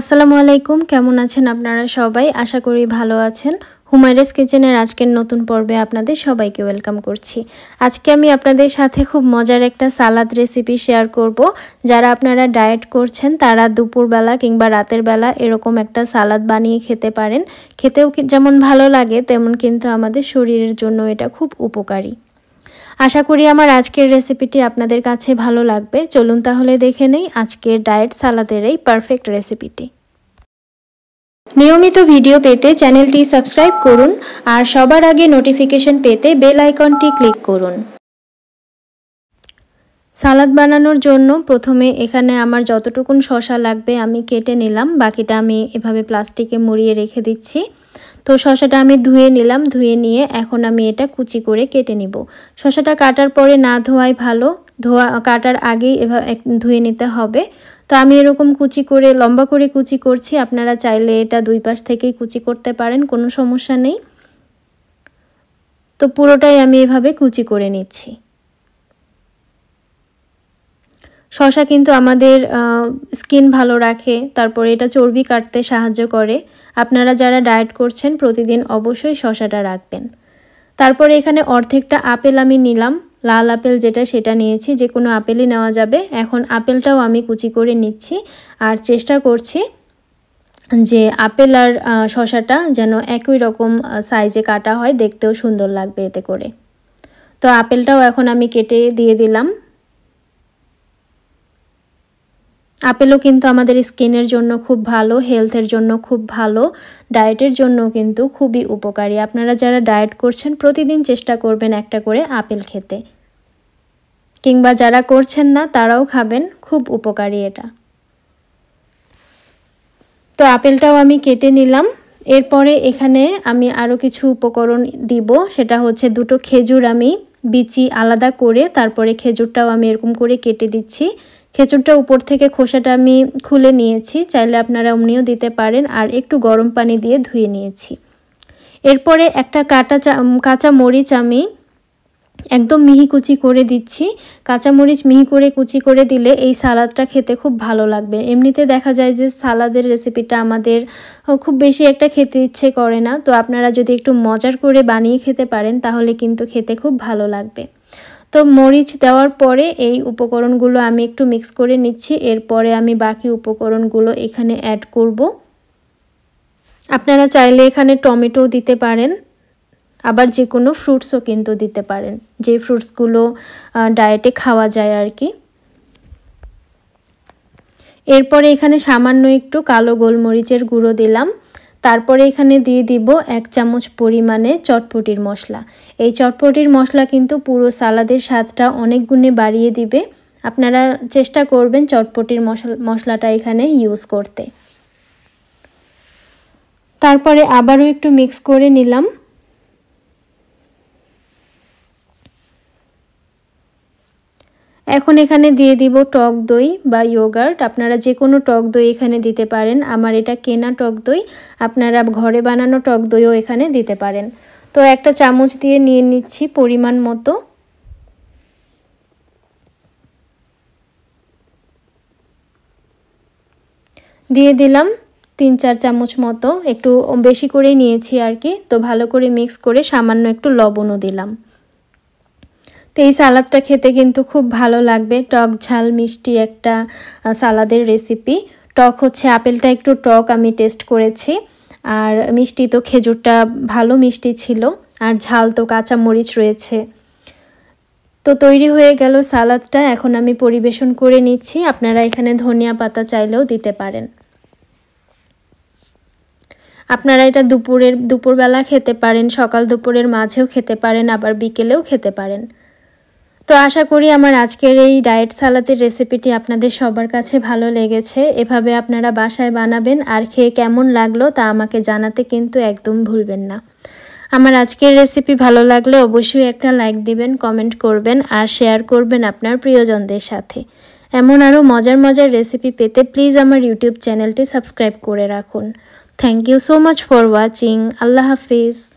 আসসালামু আলাইকুম কেমন আছেন আপনারা সবাই আশা করি ভালো আছেন হুমায়রাস কিচেনের আজকের নতুন পর্বে আপনাদের সবাইকে ওয়েলকাম করছি আজকে আমি আপনাদের সাথে খুব মজার একটা সালাদ রেসিপি শেয়ার করব যারা আপনারা ডায়েট করছেন তারা দুপুরবেলা কিংবা রাতের বেলা এরকম একটা সালাদ বানিয়ে খেতে পারেন খেতেও যেমন ভালো লাগে তেমন কিন্তু আমাদের শরীরের জন্য এটা খুব উপকারী আশা করি আমার আজকের রেসিপিটি আপনাদের কাছে ভালো লাগবে চলুন তাহলে দেখে নেই আজকের ডায়েট সালাদের এই পারফেক্ট রেসিপিটি নিয়মিত ভিডিও পেতে চ্যানেলটি সাবস্ক্রাইব করুন আর সবার আগে নোটিফিকেশন পেতে বেল আইকনটি ক্লিক করুন সালাদ বানানোর জন্য প্রথমে এখানে আমার যতটুকুন শশা লাগবে আমি কেটে নিলাম বাকিটা আমি এভাবে প্লাস্টিকে মুড়িয়ে রেখে দিচ্ছি তো শশাটা আমি ধুয়ে নিলাম ধুয়ে নিয়ে এখন আমি এটা কুচি করে কেটে নিব শশাটা কাটার পরে না ধোয়াই ভালো ধোয়া কাটার আগেই এভাবে ধুয়ে নিতে হবে তো আমি এরকম কুচি করে লম্বা করে কুচি করছি আপনারা চাইলে এটা দুই পাশ থেকেই কুচি করতে পারেন কোনো সমস্যা নেই তো পুরোটাই আমি এভাবে কুচি করে নিচ্ছি শশা কিন্তু আমাদের স্কিন ভালো রাখে তারপরে এটা চর্বি কাটতে সাহায্য করে আপনারা যারা ডায়েট করছেন প্রতিদিন অবশ্যই শশাটা রাখবেন তারপরে এখানে অর্ধেকটা আপেল আমি নিলাম লাল আপেল যেটা সেটা নিয়েছি যে কোনো আপেলই নেওয়া যাবে এখন আপেলটাও আমি কুচি করে নিচ্ছি আর চেষ্টা করছি যে আপেল আর শশাটা যেন একই রকম সাইজে কাটা হয় দেখতেও সুন্দর লাগবে এতে করে তো আপেলটাও এখন আমি কেটে দিয়ে দিলাম আপেলও কিন্তু আমাদের স্কিনের জন্য খুব ভালো হেলথের জন্য খুব ভালো ডায়েটের জন্য কিন্তু খুবই উপকারী আপনারা যারা ডায়েট করছেন প্রতিদিন চেষ্টা করবেন একটা করে আপেল খেতে কিংবা যারা করছেন না তারাও খাবেন খুব উপকারী এটা তো আপেলটাও আমি কেটে নিলাম এরপরে এখানে আমি আরও কিছু উপকরণ দিব সেটা হচ্ছে দুটো খেজুর আমি বিচি আলাদা করে তারপরে খেজুরটাও আমি এরকম করে কেটে দিচ্ছি খেচুরটা উপর থেকে খোসাটা আমি খুলে নিয়েছি চাইলে আপনারা অমনিও দিতে পারেন আর একটু গরম পানি দিয়ে ধুয়ে নিয়েছি এরপরে একটা কাটা কাঁচা মরিচ আমি একদম মিহি কুচি করে দিচ্ছি কাঁচামরিচ মিহি করে কুচি করে দিলে এই সালাদটা খেতে খুব ভালো লাগবে এমনিতে দেখা যায় যে সালাদের রেসিপিটা আমাদের খুব বেশি একটা খেতে ইচ্ছে করে না তো আপনারা যদি একটু মজার করে বানিয়ে খেতে পারেন তাহলে কিন্তু খেতে খুব ভালো লাগবে তো মরিচ দেওয়ার পরে এই উপকরণগুলো আমি একটু মিক্স করে নিচ্ছি এরপরে আমি বাকি উপকরণগুলো এখানে অ্যাড করব আপনারা চাইলে এখানে টমেটো দিতে পারেন আবার যে কোনো ফ্রুটসও কিন্তু দিতে পারেন যে ফ্রুটসগুলো ডায়েটে খাওয়া যায় আর কি এরপরে এখানে সামান্য একটু কালো গোলমরিচের গুঁড়ো দিলাম তারপরে এখানে দিয়ে দিব এক চামচ পরিমাণে চটপটির মশলা এই চটপটির মশলা কিন্তু পুরো সালাদের স্বাদটা অনেক গুণে বাড়িয়ে দিবে আপনারা চেষ্টা করবেন চটপটির মশলাটা এখানে ইউজ করতে তারপরে আবারও একটু মিক্স করে নিলাম এখন এখানে দিয়ে দিব টক দই বা ইয়োগার্ট আপনারা যে কোনো টক দই এখানে দিতে পারেন আমার এটা কেনা টক দই আপনারা ঘরে বানানো টক দইও এখানে দিতে পারেন তো একটা চামচ দিয়ে নিয়ে নিচ্ছি পরিমাণ মতো দিয়ে দিলাম তিন চার চামচ মতো একটু বেশি করে নিয়েছি আর কি তো ভালো করে মিক্স করে সামান্য একটু লবণও দিলাম তো এই সালাদটা খেতে কিন্তু খুব ভালো লাগবে টক ঝাল মিষ্টি একটা সালাদের রেসিপি টক হচ্ছে আপেলটা একটু টক আমি টেস্ট করেছি আর মিষ্টি তো খেজুরটা ভালো মিষ্টি ছিল আর ঝাল তো কাঁচা মরিচ রয়েছে তো তৈরি হয়ে গেল সালাদটা এখন আমি পরিবেশন করে নিচ্ছি আপনারা এখানে ধনিয়া পাতা চাইলেও দিতে পারেন আপনারা এটা দুপুরের দুপুরবেলা খেতে পারেন সকাল দুপুরের মাঝেও খেতে পারেন আবার বিকেলেও খেতে পারেন তো আশা করি আমার আজকের এই ডায়েট সালাতের রেসিপিটি আপনাদের সবার কাছে ভালো লেগেছে এভাবে আপনারা বাসায় বানাবেন আর খেয়ে কেমন লাগলো তা আমাকে জানাতে কিন্তু একদম ভুলবেন না আমার আজকের রেসিপি ভালো লাগলে অবশ্যই একটা লাইক দিবেন কমেন্ট করবেন আর শেয়ার করবেন আপনার প্রিয়জনদের সাথে এমন আরও মজার মজার রেসিপি পেতে প্লিজ আমার ইউটিউব চ্যানেলটি সাবস্ক্রাইব করে রাখুন thank you so much for watching আল্লাহ হাফিজ